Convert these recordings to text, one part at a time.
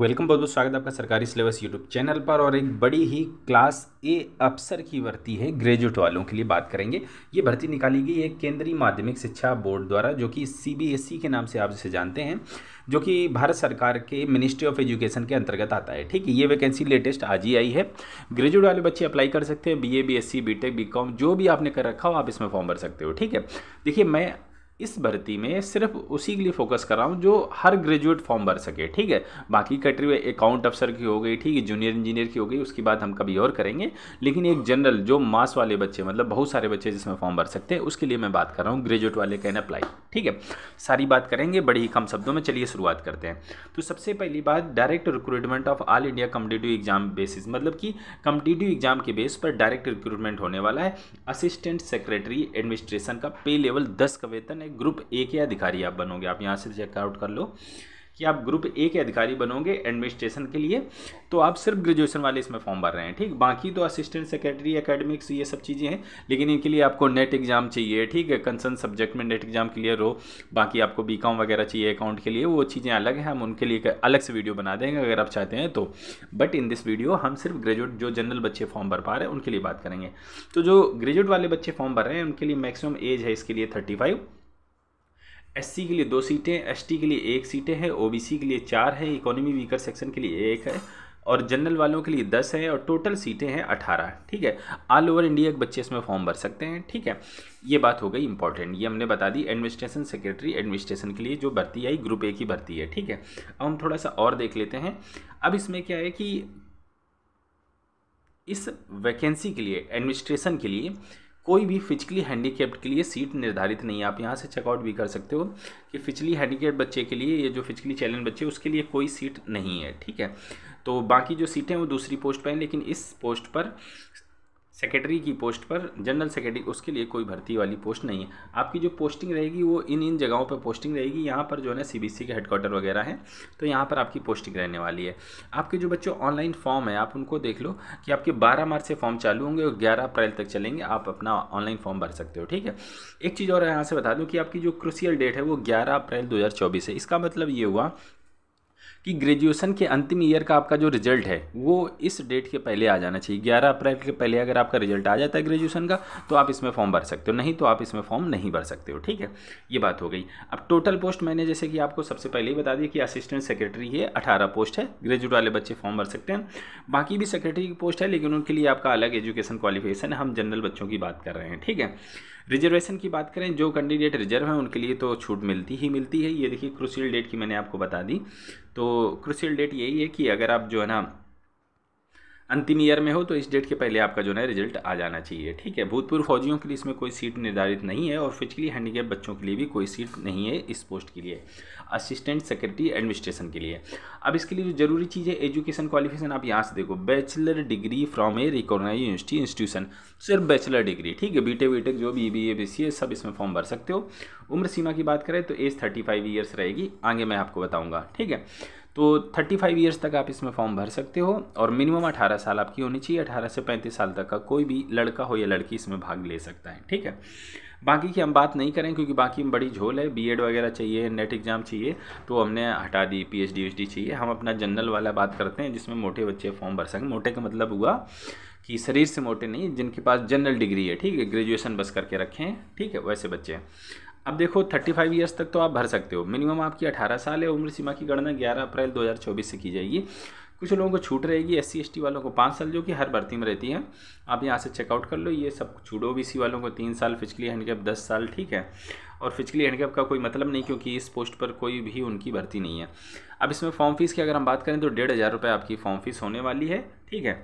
welcome बहुत बहुत स्वागत है आपका सरकारी सिलेबस यूट्यूब चैनल पर और एक बड़ी ही क्लास ए अफसर की भर्ती है ग्रेजुएट वालों के लिए बात करेंगे ये भर्ती निकाली गई है केंद्रीय माध्यमिक शिक्षा बोर्ड द्वारा जो कि सीबीएसई e के नाम से आप जिसे जानते हैं जो कि भारत सरकार के मिनिस्ट्री ऑफ एजुकेशन के अंतर्गत आता है ठीक है ये वैकेंसी लेटेस्ट आज ही आई है ग्रेजुएट वाले बच्चे अप्लाई कर सकते हैं B A B S C B tech B com जो भी आपने कर रखा हो आप इसमें फॉर्म भर सकते हो ठीक है देखिए मैं इस भर्ती में सिर्फ उसी के लिए फोकस कर रहा हूँ जो हर ग्रेजुएट फॉर्म भर सके ठीक है बाकी कैटेगरी अकाउंट अफसर की हो गई ठीक है जूनियर इंजीनियर की हो गई उसकी बात हम कभी और करेंगे लेकिन एक जनरल जो मास वाले बच्चे मतलब बहुत सारे बच्चे जिसमें फॉर्म भर सकते हैं उसके लिए मैं बात कर रहा हूँ ग्रेजुएट वाले कैन अप्लाई ठीक है सारी बात करेंगे बड़ी ही कम शब्दों में चलिए शुरुआत करते हैं तो सबसे पहली बात direct recruitment of all India competitive exam basis मतलब कि कम्पिटेटिव एग्जाम के बेस पर डायरेक्ट रिक्रूटमेंट होने वाला है असिस्टेंट सेक्रेटरी एडमिनिस्ट्रेशन का पे लेवल दस का वेतन ग्रुप ए के अधिकारी आप बनोगे आप यहाँ से चेकआउट कर लो कि आप ग्रुप ए के अधिकारी बनोगे एडमिनिस्ट्रेशन के लिए तो आप सिर्फ ग्रेजुएशन वाले इसमें फॉर्म भर रहे हैं ठीक बाकी तो असिस्टेंट सेक्रेटरी एकेडमिक्स ये सब चीज़ें हैं लेकिन इनके लिए आपको नेट एग्जाम चाहिए ठीक है कंसर्न सब्जेक्ट में नेट एग्जाम क्लियर हो बाकी आपको बी वगैरह चाहिए अकाउंट के लिए वो चीज़ें अलग हैं हम उनके लिए अलग से वीडियो बना देंगे अगर आप चाहते हैं तो बट इन दिस वीडियो हम सिर्फ ग्रेजुएट जो जनरल बच्चे फॉर्म भर पा रहे हैं उनके लिए बात करेंगे तो जो ग्रेजुएट वाले बच्चे फॉर्म भर रहे हैं उनके लिए मैक्सिमम एज है इसके लिए थर्टी फाइव एससी के लिए दो सीटें एसटी के लिए एक सीटें हैं ओबीसी के लिए चार है इकोनॉमी वीकर सेक्शन के लिए एक है और जनरल वालों के लिए दस है और टोटल सीटें हैं अठारह ठीक है ऑल ओवर इंडिया के बच्चे इसमें फॉर्म भर सकते हैं ठीक है ये बात हो गई इंपॉर्टेंट ये हमने बता दी एडमिनिस्ट्रेशन सेक्रेटरी एडमिनिस्ट्रेशन के लिए जो भर्ती आई ग्रुप ए की भर्ती है ठीक है अब हम थोड़ा सा और देख लेते हैं अब इसमें क्या है कि इस वैकेंसी के लिए एडमिनिस्ट्रेशन के लिए कोई भी फिजिकली हैंडीकेप्ड के लिए सीट निर्धारित नहीं है आप यहाँ से चेकआउट भी कर सकते हो कि फिजिकली हैंडीकेप्ड बच्चे के लिए ये जो फिजिकली चैलेंज बच्चे उसके लिए कोई सीट नहीं है ठीक है तो बाकी जो सीटें वो दूसरी पोस्ट पर हैं लेकिन इस पोस्ट पर सेक्रेटरी की पोस्ट पर जनरल सेक्रेटरी उसके लिए कोई भर्ती वाली पोस्ट नहीं है आपकी जो पोस्टिंग रहेगी वो इन इन जगहों पर पोस्टिंग रहेगी यहाँ पर जो है ना सी बी सी के हेडक्वार्टर वगैरह है तो यहाँ पर आपकी पोस्टिंग रहने वाली है आपके जो बच्चों ऑनलाइन फॉर्म है आप उनको देख लो कि आपके बारह मार्च से फॉर्म चालू होंगे और ग्यारह अप्रैल तक चलेंगे आप अपना ऑनलाइन फॉर्म भर सकते हो ठीक है एक चीज़ और यहाँ से बता दूँ कि आपकी जो क्रूसियल डेट है वो ग्यारह अप्रैल दो है इसका मतलब ये हुआ कि ग्रेजुएशन के अंतिम ईयर का आपका जो रिजल्ट है वो इस डेट के पहले आ जाना चाहिए ग्यारह अप्रैल के पहले अगर आपका रिजल्ट आ जाता है ग्रेजुएशन का तो आप इसमें फॉर्म भर सकते हो नहीं तो आप इसमें फॉर्म नहीं भर सकते हो ठीक है ये बात हो गई अब टोटल पोस्ट मैंने जैसे कि आपको सबसे पहले ही बता दिया कि असिस्टेंट सेक्रेटरी है अठारह पोस्ट है ग्रेजुएट वाले बच्चे फॉर्म भर सकते हैं बाकी भी सेक्रेटरी की पोस्ट है लेकिन उनके लिए आपका अलग एजुकेशन क्वालिफिकेशन हम जनरल बच्चों की बात कर रहे हैं ठीक है रिजर्वेशन की बात करें जो कैंडिडेट रिजर्व हैं उनके लिए तो छूट मिलती ही मिलती है ये देखिए क्रूसियल डेट की मैंने आपको बता दी तो क्रुशियल डेट यही है कि अगर आप जो है ना अंतिम ईयर में हो तो इस डेट के पहले आपका जो है रिजल्ट आ जाना चाहिए ठीक है भूतपूर्व फौजियों के लिए इसमें कोई सीट निर्धारित नहीं है और फिजिकली हैंडीकेप बच्चों के लिए भी कोई सीट नहीं है इस पोस्ट के लिए असिस्टेंट सेक्रेटरी एडमिनिस्ट्रेशन के लिए अब इसके लिए जो जरूरी चीज़ है एजुकेशन क्वालिफिकेशन आप यहाँ से देखो bachelor degree from a recognize university institution सिर्फ बैचलर डिग्री ठीक है बीटे बीटेक जो भी बी ए बी सी ए सब इसमें फॉर्म भर सकते हो उम्र सीमा की बात करें तो एज थर्टी फाइव ईयर्स रहेगी आगे मैं आपको बताऊँगा ठीक है तो 35 ईयर्स तक आप इसमें फॉर्म भर सकते हो और मिनिमम 18 साल आपकी होनी चाहिए 18 से 35 साल तक का कोई भी लड़का हो या लड़की इसमें भाग ले सकता है ठीक है बाकी की हम बात नहीं करें क्योंकि बाकी बड़ी झोल है बीएड वगैरह चाहिए नेट एग्ज़ाम चाहिए तो हमने हटा दी पीएचडी एच चाहिए हम अपना जनरल वाला बात करते हैं जिसमें मोटे बच्चे फॉर्म भर सकें मोटे का मतलब हुआ कि शरीर से मोटे नहीं जिनके पास जनरल डिग्री है ठीक है ग्रेजुएशन बस करके रखें ठीक है वैसे बच्चे अब देखो 35 फाइव ईयर्स तक तो आप भर सकते हो मिनिमम आपकी 18 साल है उम्र सीमा की गणना 11 अप्रैल 2024 से की जाएगी कुछ लोगों को छूट रहेगी एस सी वालों को पाँच साल जो कि हर भर्ती में रहती है आप यहाँ से चेकआउट कर लो ये सब छूट ओ वालों को तीन साल फिजिकली हैंडीकैप दस साल ठीक है और फिजिकली हैंडीकैप का कोई मतलब नहीं क्योंकि इस पोस्ट पर कोई भी उनकी भर्ती नहीं है अब इसमें फॉर्म फीस की अगर हम बात करें तो डेढ़ हज़ार रुपये आपकी फॉर्म फीस होने वाली है ठीक है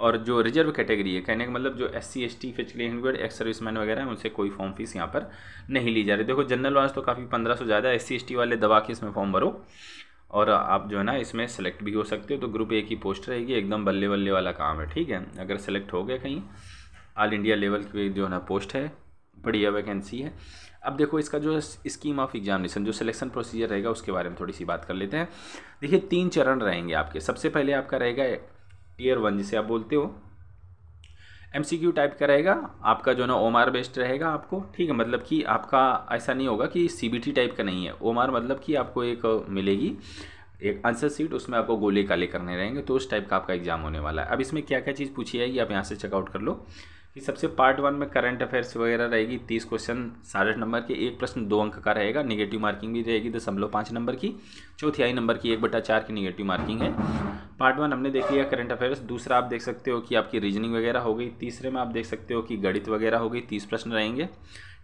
और जो रिजर्व कैटेगरी है कहने का मतलब जो S C S T physically handicapped ex serviceman वगैरह हैं उनसे कोई फॉर्म फीस यहाँ पर नहीं ली जा रही देखो जनरल वाइज तो काफ़ी पंद्रह सौ ज़्यादा एस सी एस टी वाले दवा के इसमें फॉर्म भरो और आप जो है ना इसमें सेलेक्ट भी हो सकते हो तो ग्रुप ए की पोस्ट रहेगी एकदम बल्ले बल्ले वाला काम है ठीक है अगर सेलेक्ट हो गए कहीं ऑल इंडिया लेवल की जो है ना पोस्ट है बढ़िया वैकेंसी है अब देखो इसका जो स्कीम ऑफ एग्जामिनेशन जो सिलेक्शन प्रोसीजर रहेगा उसके बारे में थोड़ी सी बात कर लेते हैं देखिए तीन चरण रहेंगे आपके सबसे पहले आपका रहेगा टीयर वन जिसे आप बोलते हो एम सी क्यू टाइप का रहेगा आपका जो ना ओम आर बेस्ड रहेगा आपको ठीक है मतलब कि आपका ऐसा नहीं होगा कि सी बी टी टाइप का नहीं है ओम आर मतलब कि आपको एक मिलेगी एक आंसर सीट उसमें आपको गोले काले करने रहेंगे तो उस टाइप का आपका एग्जाम होने वाला है अब इसमें क्या क्या चीज़ पूछी जाएगी आप यहाँ से चेकआउट कर लो कि सबसे पार्ट वन में करंट अफेयर्स वगैरह रहेगी तीस क्वेश्चन साठ नंबर के एक प्रश्न दो अंक का रहेगा निगेटिव मार्किंग भी रहेगी दशमलव पाँच नंबर की आई नंबर की एक बटा चार की निगेटिव मार्किंग है पार्ट वन हमने देख लिया करंट अफेयर्स दूसरा आप देख सकते हो कि आपकी रीजनिंग वगैरह हो गई तीसरे में आप देख सकते हो कि गणित वगैरह हो गई तीस प्रश्न रहेंगे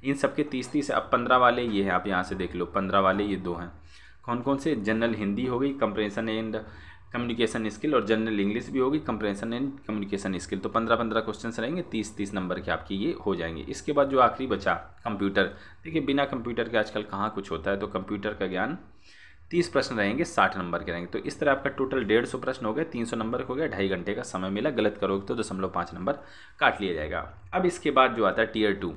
इन सब के तीस तीस अब पंद्रह वाले ये हैं आप यहाँ से देख लो पंद्रह वाले ये दो हैं कौन कौन से जनरल हिंदी हो गई कंप्रेंसन एंड कम्युनिकेशन स्किल और जनरल इंग्लिश भी होगी कंप्रेंशन एंड कम्युनिकेशन स्किल तो पंद्रह पंद्रह क्वेश्चन रहेंगे तीस तीस नंबर के आपकी ये हो जाएंगे इसके बाद जो आखिरी बचा कंप्यूटर देखिए बिना कंप्यूटर के आजकल कहाँ कुछ होता है तो कंप्यूटर का ज्ञान तीस प्रश्न रहेंगे साठ नंबर के रहेंगे तो इस तरह आपका टोटल डेढ़ सौ प्रश्न हो गए तीन सौ नंबर हो गया ढाई घंटे का समय मिला गलत करोगे तो दशमलव पाँच नंबर काट लिया जाएगा अब इसके बाद जो आता है टीयर टू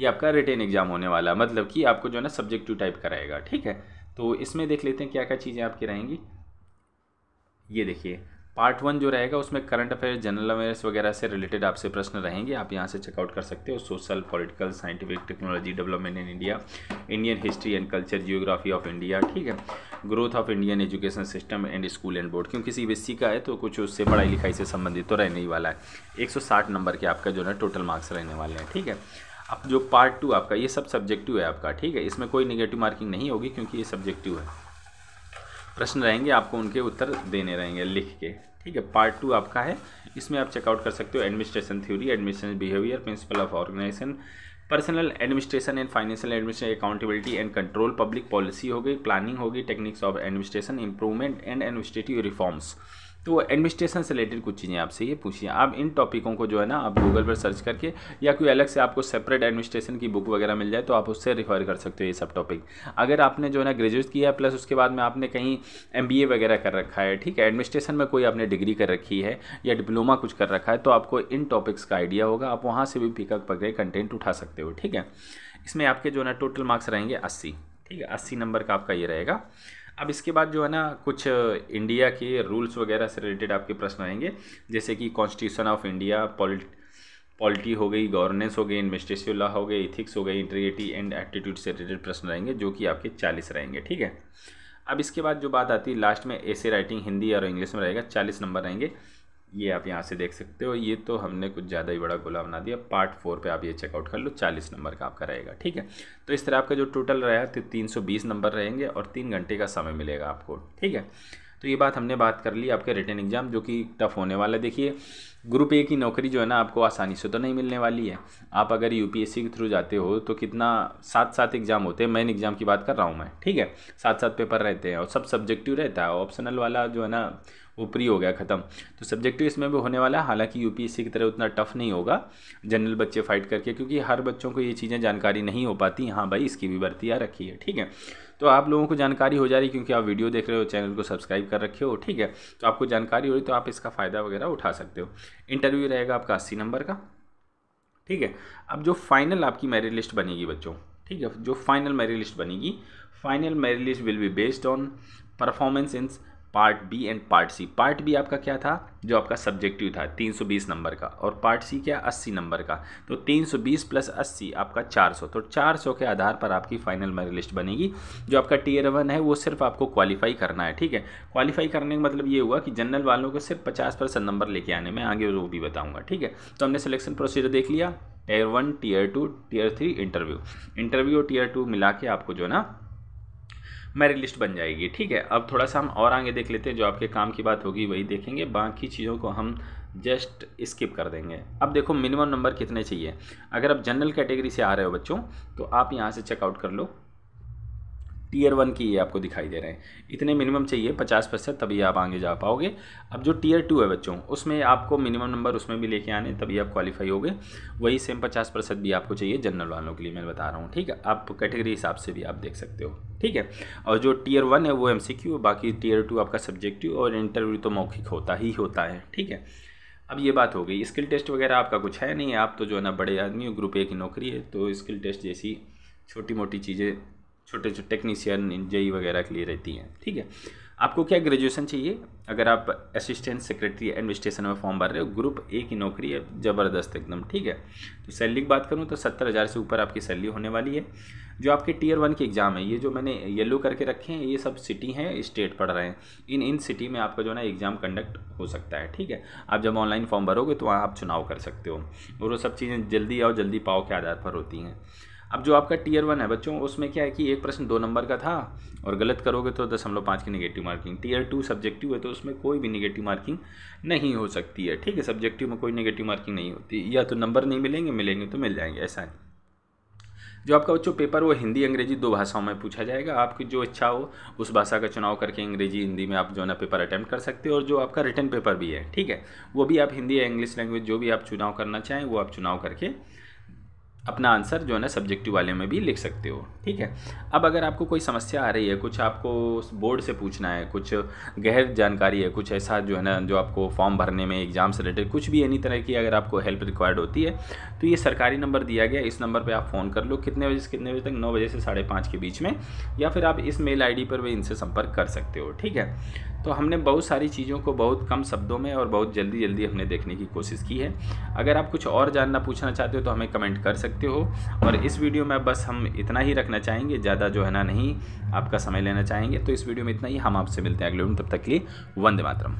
ये आपका रिटर्न एग्जाम होने वाला मतलब कि आपको जो है ना सब्जेक्ट टू टाइप कराएगा ठीक है तो इसमें देख लेते हैं क्या क्या चीज़ें आपकी रहेंगी ये देखिए पार्ट वन जो रहेगा उसमें करंट अफेयर जनरल अवेयर्स वगैरह से रिलेटेड आपसे प्रश्न रहेंगे आप यहाँ से चेकआउट कर सकते हो social political scientific technology development in India Indian history and culture geography of India ठीक है growth of Indian education system and school and board क्योंकि सी बी e का है तो कुछ उससे पढ़ाई लिखाई से संबंधित तो रहने ही वाला है एक नंबर के आपका जो है टोटल मार्क्स रहने वाले हैं ठीक है अब जो पार्ट टू आपका ये सब सब्जेक्टिव है आपका ठीक है इसमें कोई निगेटिव मार्किंग नहीं होगी क्योंकि ये सब्जेक्टिव है प्रश्न रहेंगे आपको उनके उत्तर देने रहेंगे लिख के ठीक है पार्ट टू आपका है इसमें आप चेकआउट कर सकते हो administration theory administration behaviour principle of organisation personnel administration and financial administration accountability and control public policy होगी प्लानिंग होगी techniques of administration improvement and administrative reforms तो एडमिनिस्ट्रेशन से रिलेटेड कुछ चीज़ें आपसे ये पूछिए आप इन टॉपिकों को जो है ना आप गूगल पर सर्च करके या कोई अलग से आपको सेपरेट एडमिनिस्ट्रेशन की बुक वगैरह मिल जाए तो आप उससे रिफर कर सकते हो ये सब टॉपिक अगर आपने जो है ना ग्रेजुएट किया है प्लस उसके बाद में आपने कहीं एम वगैरह कर रखा है ठीक है एडमिनिस्ट्रेशन में कोई आपने डिग्री कर रखी है या डिप्लोमा कुछ कर रखा है तो आपको इन टॉपिक्स का आइडिया होगा आप वहाँ से भी पिकअप पकड़े कंटेंट उठा सकते हो ठीक है इसमें आपके जो है ना टोटल मार्क्स रहेंगे अस्सी ठीक है अस्सी नंबर का आपका ये रहेगा अब इसके बाद जो है ना कुछ इंडिया के रूल्स वगैरह से रिलेटेड आपके प्रश्न आएंगे जैसे कि constitution of India polit polity हो गई गवर्नेंस हो गई इन्वेस्टिव लॉ हो गई इथिक्स हो गई इंटीग्रिटी एंड एटीट्यूड से रिलेटेड प्रश्न रहेंगे जो कि आपके चालीस रहेंगे ठीक है अब इसके बाद जो बात आती है लास्ट में ऐसे राइटिंग हिंदी और इंग्लिश में रहेगा चालीस नंबर रहेंगे ये आप यहाँ से देख सकते हो ये तो हमने कुछ ज़्यादा ही बड़ा गोला बना दिया पार्ट फोर पे आप ये चेकआउट कर लो चालीस नंबर का आपका रहेगा ठीक है तो इस तरह आपका जो टोटल रहेगा तो तीन सौ बीस नंबर रहेंगे और तीन घंटे का समय मिलेगा आपको ठीक है तो ये बात हमने बात कर ली आपके रिटर्न एग्ज़ाम जो कि टफ होने वाला है देखिए ग्रुप ए की नौकरी जो है ना आपको आसानी से तो नहीं मिलने वाली है आप अगर सी के थ्रू जाते हो तो कितना सात सात एग्ज़ाम होते हैं मेन एग्ज़ाम की बात कर रहा हूँ मैं ठीक है सात सात पेपर रहते हैं और सब सब्जेक्टिव रहता है ऑप्शनल वाला जो है ना वो प्री हो गया ख़त्म तो सब्जेक्टिव इसमें भी होने वाला है हालांकि यूपीएससी की तरह उतना टफ नहीं होगा जनरल बच्चे फाइट करके क्योंकि हर बच्चों को ये चीज़ें जानकारी नहीं हो पाती हाँ भाई इसकी भी भर्ती आ रखी है ठीक है तो आप लोगों को जानकारी हो जा रही क्योंकि आप वीडियो देख रहे हो चैनल को सब्सक्राइब कर रखे हो ठीक है तो आपको जानकारी हो रही तो आप इसका फ़ायदा वगैरह उठा सकते हो इंटरव्यू रहेगा आपका अस्सी नंबर का ठीक है अब जो फाइनल आपकी मेरिट लिस्ट बनेगी बच्चों ठीक है जो फाइनल मेरिट लिस्ट बनेगी final merit list will be based on performance in part B and part C part B आपका क्या था जो आपका सब्जेक्टिव था 320 नंबर का और पार्ट सी क्या 80 नंबर का तो 320 प्लस 80 आपका 400 तो 400 के आधार पर आपकी फाइनल मेरिट लिस्ट बनेगी जो आपका टीयर वन है वो सिर्फ आपको क्वालिफाई करना है ठीक है क्वालिफाई करने का मतलब ये हुआ कि जनरल वालों को सिर्फ पचास परसेंट नंबर लेके आने में आगे वो भी बताऊँगा ठीक है तो हमने सिलेक्शन प्रोसीजर देख लिया tier one tier two tier three interview interview और टीयर टू मिला के आपको जो ना मेरिट लिस्ट बन जाएगी ठीक है अब थोड़ा सा हम और आगे देख लेते हैं जो आपके काम की बात होगी वही देखेंगे बाकी चीज़ों को हम जस्ट स्किप कर देंगे अब देखो मिनिमम नंबर कितने चाहिए अगर आप जनरल कैटेगरी से आ रहे हो बच्चों तो आप यहाँ से चेकआउट कर लो टीयर वन की ये आपको दिखाई दे रहे हैं इतने मिनिमम चाहिए पचास परसेंट तभी आप आगे जा पाओगे अब जो टीयर टू है बच्चों उसमें आपको मिनिमम नंबर उसमें भी लेके आने तभी आप क्वालिफाई होगे वही सेम पचास परसेंट भी आपको चाहिए जनरल वालों के लिए मैं बता रहा हूँ ठीक है आप कैटेगरी हिसाब से भी आप देख सकते हो ठीक है और जो टीयर वन है वो एम बाकी टीयर टू आपका सब्जेक्टिव और इंटरव्यू तो मौखिक होता ही होता है ठीक है अब ये बात हो गई स्किल टेस्ट वगैरह आपका कुछ है नहीं आप तो जो है ना बड़े आदमी हो ग्रुप ए की नौकरी है तो स्किल टेस्ट जैसी छोटी मोटी चीज़ें छोटे छोटे टेक्नीशियन जेई वगैरह के लिए रहती हैं ठीक है आपको क्या ग्रेजुएशन चाहिए अगर आप असिस्टेंट सेक्रेटरी एडमिनिस्ट्रेशन में फॉर्म भर रहे हो ग्रुप ए की नौकरी है ज़बरदस्त एकदम ठीक है तो सैलरी की बात करूँ तो सत्तर हज़ार से ऊपर आपकी सैलरी होने वाली है जो आपके टीयर वन के एग्ज़ाम है ये जो मैंने येलो करके रखे हैं ये सब सिटी हैं स्टेट पढ़ रहे हैं इन इन सिटी में आपका जो ना एग्ज़ाम कंडक्ट हो सकता है ठीक है आप जब ऑनलाइन फॉर्म भरोगे तो वहाँ आप चुनाव कर सकते हो और वो सब चीज़ें जल्दी आओ जल्दी पाओ के आधार पर होती हैं अब जो आपका टीयर वन है बच्चों उसमें क्या है कि एक प्रश्न दो नंबर का था और गलत करोगे तो दशमलव पाँच की negative marking tier two subjective है तो उसमें कोई भी निगेटिव मार्किंग नहीं हो सकती है ठीक है सब्जेक्टिव में कोई निगेटिव मार्किंग नहीं होती या तो नंबर नहीं मिलेंगे मिलेंगे तो मिल जाएंगे ऐसा है जो आपका बच्चों पेपर वो हिंदी अंग्रेजी दो भाषाओं में पूछा जाएगा आपकी जो इच्छा हो उस भाषा का चुनाव करके अंग्रेजी हिंदी में आप जो है ना पेपर अटैम्प्ट कर सकते हो और जो आपका रिटर्न पेपर भी है ठीक है वो भी आप हिंदी या इंग्लिश लैंग्वेज जो भी आप चुनाव करना चाहें वो आप चुनाव करके अपना आंसर जो है ना सब्जेक्टिव वाले में भी लिख सकते हो ठीक है अब अगर आपको कोई समस्या आ रही है कुछ आपको बोर्ड से पूछना है कुछ गहर जानकारी है कुछ ऐसा जो है ना जो आपको फॉर्म भरने में एग्ज़ाम से रिलेटेड कुछ भी एनी तरह की अगर आपको हेल्प रिक्वायर्ड होती है तो ये सरकारी नंबर दिया गया इस नंबर पर आप फ़ोन कर लो कितने बजे से कितने बजे तक नौ बजे से साढ़े के बीच में या फिर आप इस मेल आई पर भी इनसे संपर्क कर सकते हो ठीक है तो हमने बहुत सारी चीज़ों को बहुत कम शब्दों में और बहुत जल्दी जल्दी हमने देखने की कोशिश की है अगर आप कुछ और जानना पूछना चाहते हो तो हमें कमेंट कर सकते हो और इस वीडियो में बस हम इतना ही रखना करना चाहेंगे ज़्यादा जो है ना नहीं आपका समय लेना चाहेंगे तो इस वीडियो में इतना ही हम आपसे मिलते हैं अगले वीडियो तब तक के लिए वंदे मातरम